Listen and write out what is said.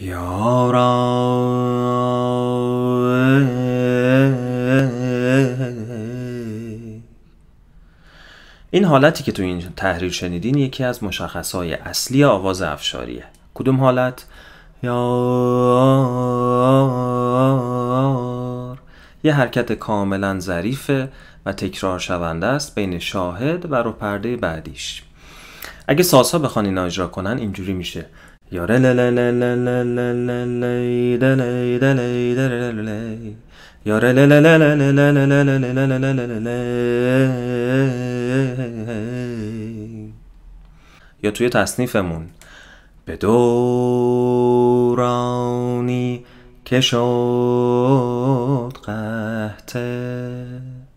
یارا این حالتی که تو این تحریر شنیدین یکی از مشخصهای اصلی آواز افشاریه کدوم حالت؟ یار یه حرکت کاملا ظریفه و تکرار شونده است بین شاهد و روپرده بعدیش اگه سازها بخوان اینا اجرا کنن اینجوری میشه یا توی تصنیفمون به دورانی که شد قهته